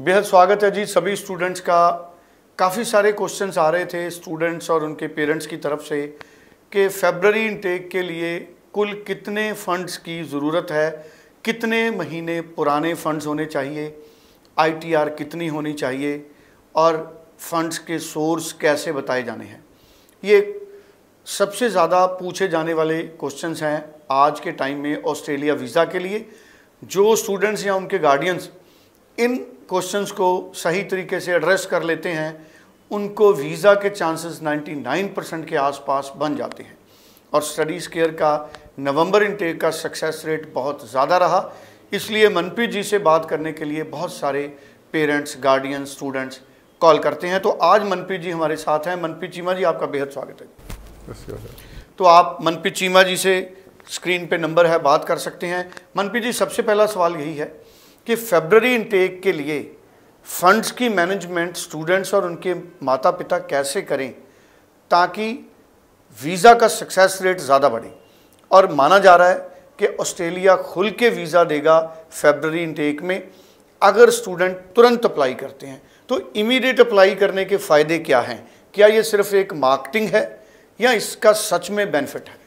बेहद स्वागत है जी सभी स्टूडेंट्स का काफ़ी सारे क्वेश्चंस आ रहे थे स्टूडेंट्स और उनके पेरेंट्स की तरफ से कि फेबररी इनटेक के लिए कुल कितने फंड्स की ज़रूरत है कितने महीने पुराने फंड्स होने चाहिए आईटीआर कितनी होनी चाहिए और फंड्स के सोर्स कैसे बताए जाने हैं ये सबसे ज़्यादा पूछे जाने वाले क्वेश्चन हैं आज के टाइम में ऑस्ट्रेलिया वीज़ा के लिए जो स्टूडेंट्स या उनके गार्डियंस इन क्वेश्चंस को सही तरीके से एड्रेस कर लेते हैं उनको वीज़ा के चांसेस 99 परसेंट के आसपास बन जाते हैं और स्टडीज़ केयर का नवंबर इनटेक का सक्सेस रेट बहुत ज़्यादा रहा इसलिए मनप्रीत जी से बात करने के लिए बहुत सारे पेरेंट्स गार्डियन स्टूडेंट्स कॉल करते हैं तो आज मनप्रीत जी हमारे साथ हैं मनप्रीत चीमा जी आपका बेहद स्वागत है तो आप मनप्रीत चीमा जी से स्क्रीन पे नंबर है बात कर सकते हैं मनप्रीत जी सबसे पहला सवाल यही है कि फेबररी इनटेक के लिए फंड्स की मैनेजमेंट स्टूडेंट्स और उनके माता पिता कैसे करें ताकि वीज़ा का सक्सेस रेट ज़्यादा बढ़े और माना जा रहा है कि ऑस्ट्रेलिया खुल के वीज़ा देगा फेबररी इनटेक में अगर स्टूडेंट तुरंत अप्लाई करते हैं तो इमीडिएट अप्लाई करने के फ़ायदे क्या हैं क्या ये सिर्फ एक मार्केटिंग है या इसका सच में बेनिफिट है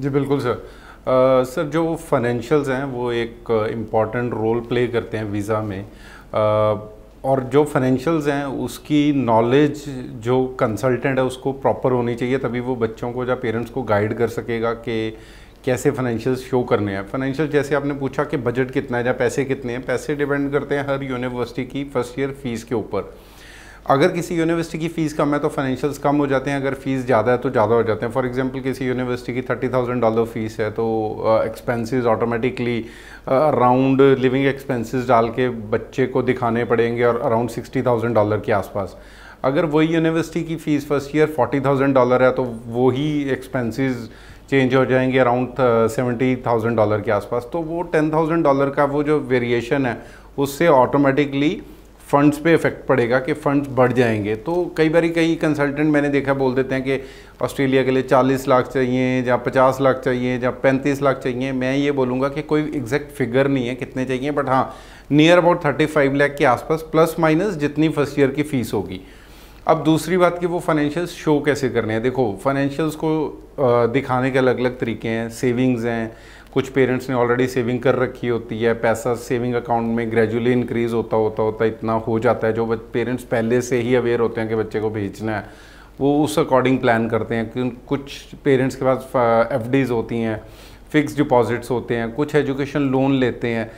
जी बिल्कुल सर सर जो फाइनेंशियल्स हैं वो एक इम्पॉर्टेंट रोल प्ले करते हैं वीज़ा में uh, और जो फाइनेंशियल्स हैं उसकी नॉलेज जो कंसल्टेंट है उसको प्रॉपर होनी चाहिए तभी वो बच्चों को या पेरेंट्स को गाइड कर सकेगा कि कैसे फाइनेंशियल शो करने हैं फाइनेंशियल जैसे आपने पूछा कि बजट कितना है या पैसे कितने हैं पैसे डिपेंड करते हैं हर यूनिवर्सिटी की फर्स्ट ईयर फीस के ऊपर अगर किसी यूनिवर्सिटी की फ़ीस कम है तो फाइनेंशियल्स कम हो जाते हैं अगर फ़ीस ज़्यादा है तो ज़्यादा हो जाते हैं फॉर एग्जांपल किसी यूनिवर्सिटी की थर्टी थाउजेंड डॉलर फ़ीस है तो expenses automatically around living expenses डाल के बच्चे को दिखाने पड़ेंगे और अराउंड सिक्सटी थाउजेंड डॉलर के आसपास अगर वही यूनिवर्सिटी की fees first year forty thousand dollar है तो वही एक्सपेंसिस चेंज हो जाएंगे अराउंड सेवेंटी थाउजेंड डॉलर के आसपास तो वो टेन थाउजेंड डॉलर का वो जो वेरिएशन है उससे ऑटोमेटिकली फंड्स पे इफेक्ट पड़ेगा कि फंड्स बढ़ जाएंगे तो कई बार कई कंसल्टेंट मैंने देखा बोल देते हैं कि ऑस्ट्रेलिया के लिए 40 लाख चाहिए या 50 लाख चाहिए या 35 लाख चाहिए मैं ये बोलूँगा कि कोई एग्जैक्ट फिगर नहीं है कितने चाहिए बट हाँ नियर अबाउट 35 लैख के आसपास प्लस माइनस जितनी फर्स्ट ईयर की फ़ीस होगी अब दूसरी बात कि वो फाइनेंशियल्स शो कैसे करने हैं देखो फाइनेंशियल्स को दिखाने के अलग अलग तरीके हैं सेविंग्स हैं कुछ पेरेंट्स ने ऑलरेडी सेविंग कर रखी होती है पैसा सेविंग अकाउंट में ग्रेजुअली इंक्रीज़ होता होता होता इतना हो जाता है जो पेरेंट्स पहले से ही अवेयर होते हैं कि बच्चे को भेजना है वो उस अकॉर्डिंग प्लान करते हैं कुछ पेरेंट्स के पास एफ होती हैं फिक्स डिपॉजिट्स होते हैं कुछ एजुकेशन लोन लेते हैं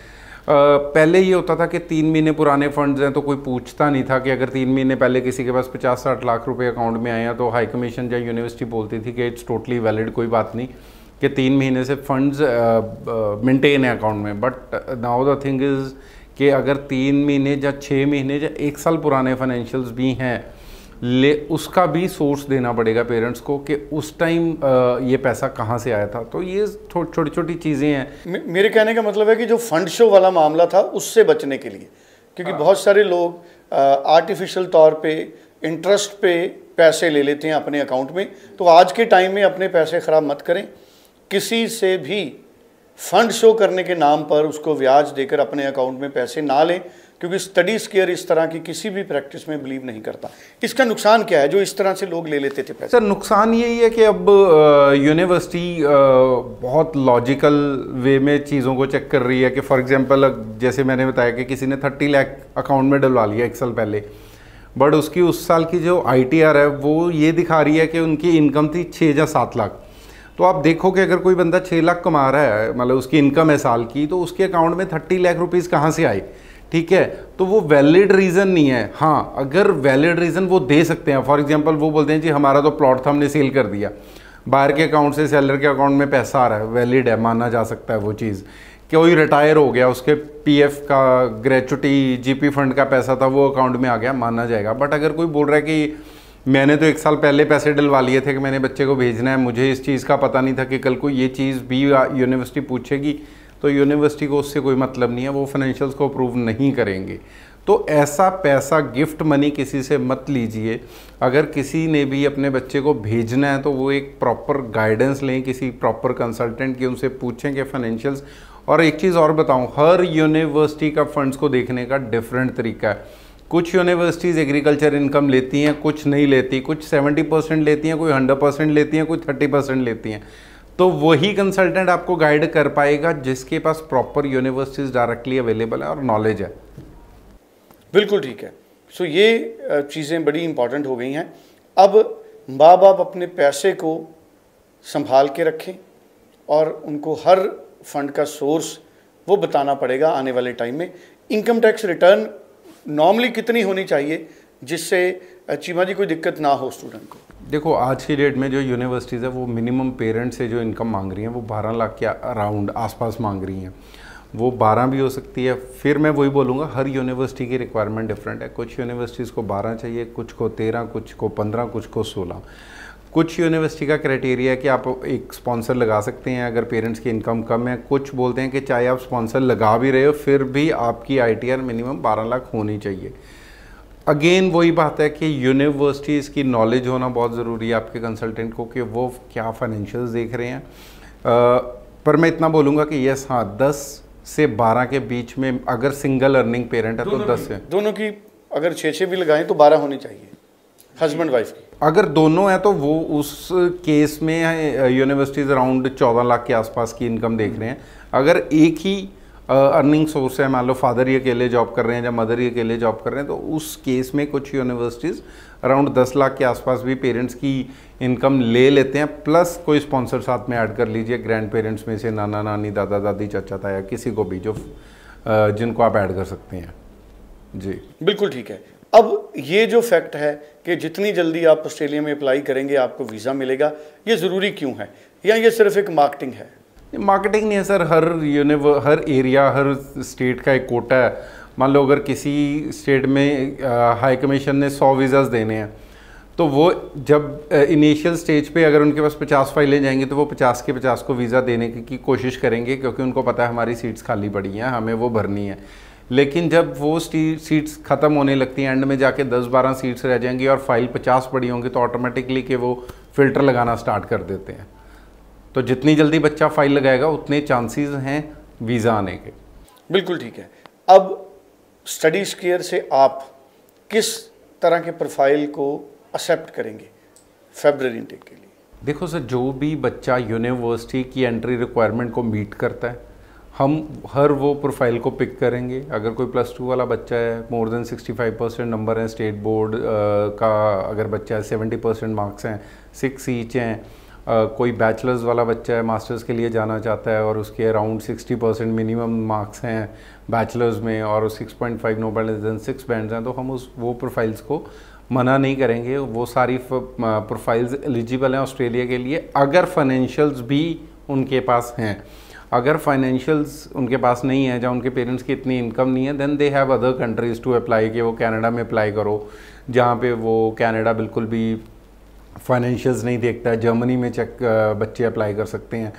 पहले ये होता था कि तीन महीने पुराने फंड्स हैं तो कोई पूछता नहीं था कि अगर तीन महीने पहले किसी के पास पचास साठ लाख रुपए अकाउंट में आए हैं तो हाई कमीशन या यूनिवर्सिटी बोलती थी कि इट्स टोटली वैलिड कोई बात नहीं कि तीन महीने से फंड्स मेंटेन है अकाउंट में but now the thing is कि अगर तीन महीने या छः महीने या एक साल पुराने फाइनेंशियल्स भी हैं ले उसका भी सोर्स देना पड़ेगा पेरेंट्स को कि उस टाइम uh, ये पैसा कहाँ से आया था तो ये छोटी छोटी चीज़ें हैं मेरे कहने का मतलब है कि जो फंड शो वाला मामला था उससे बचने के लिए क्योंकि हाँ। बहुत सारे लोग आर्टिफिशियल uh, तौर पे इंटरेस्ट पे पैसे ले लेते हैं अपने अकाउंट में तो आज के टाइम में अपने पैसे ख़राब मत करें किसी से भी फंड शो करने के नाम पर उसको ब्याज देकर अपने अकाउंट में पैसे ना लें क्योंकि स्टडी स्केयर इस तरह की किसी भी प्रैक्टिस में बिलीव नहीं करता इसका नुकसान क्या है जो इस तरह से लोग ले लेते थे पैसे सर नुकसान यही है कि अब यूनिवर्सिटी बहुत लॉजिकल वे में चीज़ों को चेक कर रही है कि फॉर एग्जांपल जैसे मैंने बताया कि किसी ने थर्टी लाख अकाउंट में डलवा लिया एक साल पहले बट उसकी उस साल की जो आई है वो ये दिखा रही है कि उनकी इनकम थी छः या सात लाख तो आप देखो कि अगर कोई बंदा छः लाख कमा रहा है मतलब उसकी इनकम है साल की तो उसके अकाउंट में थर्टी लाख रुपीज़ कहाँ से आई ठीक है तो वो वैलिड रीज़न नहीं है हाँ अगर वैलिड रीज़न वो दे सकते हैं फॉर एग्जांपल वो बोलते हैं जी हमारा तो प्लॉट था हमने सेल कर दिया बाहर के अकाउंट से सेलर के अकाउंट में पैसा आ रहा है वैलिड है माना जा सकता है वो चीज़ कोई रिटायर हो गया उसके पीएफ का ग्रेचुटी जीपी फंड का पैसा था वो अकाउंट में आ गया माना जाएगा बट अगर कोई बोल रहा है कि मैंने तो एक साल पहले पैसे डलवा लिए थे कि मैंने बच्चे को भेजना है मुझे इस चीज़ का पता नहीं था कि कल को ये चीज़ भी यूनिवर्सिटी पूछेगी तो यूनिवर्सिटी को उससे कोई मतलब नहीं है वो फाइनेंशियल्स को अप्रूव नहीं करेंगे तो ऐसा पैसा गिफ्ट मनी किसी से मत लीजिए अगर किसी ने भी अपने बच्चे को भेजना है तो वो एक प्रॉपर गाइडेंस लें किसी प्रॉपर कंसल्टेंट की उनसे पूछें कि फाइनेंशियल्स और एक चीज़ और बताऊं हर यूनिवर्सिटी का फंड्स को देखने का डिफरेंट तरीका है कुछ यूनिवर्सिटीज़ एग्रीकल्चर इनकम लेती हैं कुछ नहीं लेती कुछ 70 परसेंट लेती हैं कोई 100 परसेंट लेती हैं कोई 30 परसेंट लेती हैं तो वही कंसल्टेंट आपको गाइड कर पाएगा जिसके पास प्रॉपर यूनिवर्सिटीज़ डायरेक्टली अवेलेबल है और नॉलेज है बिल्कुल ठीक है सो ये चीज़ें बड़ी इंपॉर्टेंट हो गई हैं अब माँ बाप अपने पैसे को संभाल के रखें और उनको हर फंड का सोर्स वो बताना पड़ेगा आने वाले टाइम में इनकम टैक्स रिटर्न नॉर्मली कितनी होनी चाहिए जिससे चीमा जी कोई दिक्कत ना हो स्टूडेंट को देखो आज की डेट में जो यूनिवर्सिटीज़ है वो मिनिमम पेरेंट्स से जो इनकम मांग रही हैं वो बारह लाख के अराउंड आसपास मांग रही हैं वो बारह भी हो सकती है फिर मैं वही बोलूँगा हर यूनिवर्सिटी की रिक्वायरमेंट डिफरेंट है कुछ यूनिवर्सिटीज़ को बारह चाहिए कुछ को तेरह कुछ को पंद्रह कुछ को सोलह कुछ यूनिवर्सिटी का क्राइटेरिया कि आप एक स्पॉन्सर लगा सकते हैं अगर पेरेंट्स की इनकम कम है कुछ बोलते हैं कि चाहे आप स्पॉन्सर लगा भी रहे हो फिर भी आपकी आई मिनिमम बारह लाख होनी चाहिए अगेन वही बात है कि यूनिवर्सिटीज़ की नॉलेज होना बहुत ज़रूरी है आपके कंसल्टेंट को कि वो क्या फाइनेंशियल देख रहे हैं आ, पर मैं इतना बोलूँगा कि यस हाँ दस से बारह के बीच में अगर सिंगल अर्निंग पेरेंट है तो दस है दोनों की अगर छः छः भी लगाएं तो बारह होनी चाहिए हस्बैंड वाइफ की अगर दोनों हैं तो वो उस केस में यूनिवर्सिटीज़ अराउंड चौदह लाख के आसपास की इनकम देख रहे हैं अगर एक ही अर्निंग सोर्स है मान लो फादर ही अकेले जॉब कर रहे हैं या मदर ही अकेले जॉब कर रहे हैं तो उस केस में कुछ यूनिवर्सिटीज़ अराउंड दस लाख के आसपास भी पेरेंट्स की इनकम ले लेते हैं प्लस कोई स्पॉन्सर साथ में ऐड कर लीजिए ग्रैंड पेरेंट्स में से नाना नानी दादा दादी चाचा ताया किसी को भी जो जिनको आप ऐड कर सकते हैं जी बिल्कुल ठीक है अब ये जो फैक्ट है कि जितनी जल्दी आप ऑस्ट्रेलिया में अप्लाई करेंगे आपको वीज़ा मिलेगा ये ज़रूरी क्यों है या ये सिर्फ एक मार्केटिंग है मार्केटिंग नहीं है सर हर यूनिव हर एरिया हर स्टेट का एक कोटा है मान लो अगर किसी स्टेट में हाई कमीशन ने सौ वीज़ाज देने हैं तो वो जब इनिशियल स्टेज पे अगर उनके पास पचास फाइलें जाएंगी तो वो पचास के पचास को वीज़ा देने की कोशिश करेंगे क्योंकि उनको पता है हमारी सीट्स खाली पड़ी हैं हमें वो भरनी है लेकिन जब वो सीट्स ख़त्म होने लगती हैं एंड में जाके 10-12 सीट्स रह जाएंगी और फाइल 50 पड़ी होंगी तो ऑटोमेटिकली के वो फ़िल्टर लगाना स्टार्ट कर देते हैं तो जितनी जल्दी बच्चा फाइल लगाएगा उतने चांसेस हैं वीज़ा आने के बिल्कुल ठीक है अब स्टडी स्केयर से आप किस तरह के प्रोफाइल को एक्सेप्ट करेंगे फेबररी इंटेक के लिए देखो सर जो भी बच्चा यूनिवर्सिटी की एंट्री रिक्वायरमेंट को मीट करता है हम हर वो प्रोफाइल को पिक करेंगे अगर कोई प्लस टू वाला बच्चा है मोर देन 65 परसेंट नंबर हैं स्टेट बोर्ड का अगर बच्चा है 70 परसेंट मार्क्स हैं सिक्स ईच हैं कोई बैचलर्स वाला बच्चा है मास्टर्स के लिए जाना चाहता है और उसके अराउंड 60 परसेंट मिनिमम मार्क्स हैं बैचलर्स में और six no five then six band हैं तो हम उस वो प्रोफाइल्स को मना नहीं करेंगे वो सारी प्रोफाइल्स एलिजिबल हैं ऑस्ट्रेलिया के लिए अगर फाइनेंशियल्स भी उनके पास हैं अगर फाइनेंशियल्स उनके पास नहीं है जहाँ उनके पेरेंट्स की इतनी इनकम नहीं है then they have other countries to apply कि वो कनाडा में अप्लाई करो जहाँ पे वो कनाडा बिल्कुल भी फाइनेंशियल्स नहीं देखता है जर्मनी में चेक बच्चे अप्लाई कर सकते हैं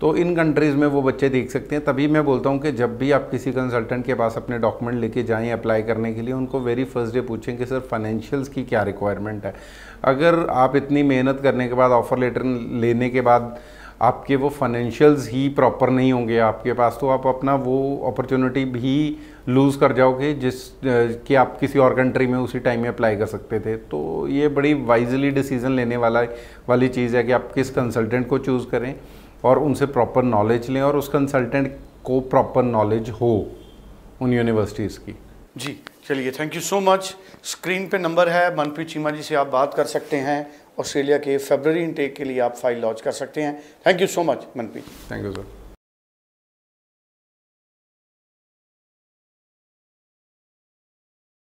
तो इन कंट्रीज़ में वो बच्चे देख सकते हैं तभी मैं बोलता हूँ कि जब भी आप किसी कंसल्टेंट के पास अपने डॉक्यूमेंट लेके जाएं अप्लाई करने के लिए उनको वेरी फर्स्ट डे पूछें कि सर फाइनेंशियल्स की क्या रिक्वायरमेंट है अगर आप इतनी मेहनत करने के बाद ऑफ़र लेटर लेने के बाद आपके वो फाइनेंशियल्स ही प्रॉपर नहीं होंगे आपके पास तो आप अपना वो अपॉर्चुनिटी भी लूज़ कर जाओगे जिस कि आप किसी और कंट्री में उसी टाइम में अप्लाई कर सकते थे तो ये बड़ी वाइजली डिसीज़न लेने वाला वाली चीज़ है कि आप किस कंसल्टेंट को चूज़ करें और उनसे प्रॉपर नॉलेज लें और उस कंसल्टेंट को प्रॉपर नॉलेज हो उन यूनिवर्सिटीज़ की जी चलिए thank you so much screen पे नंबर है मनप्रीत चीमा जी से आप बात कर सकते हैं ऑस्ट्रेलिया के फेबररी इनटेक के लिए आप फाइल लॉन्च कर सकते हैं thank you so much Manpreet thank you sir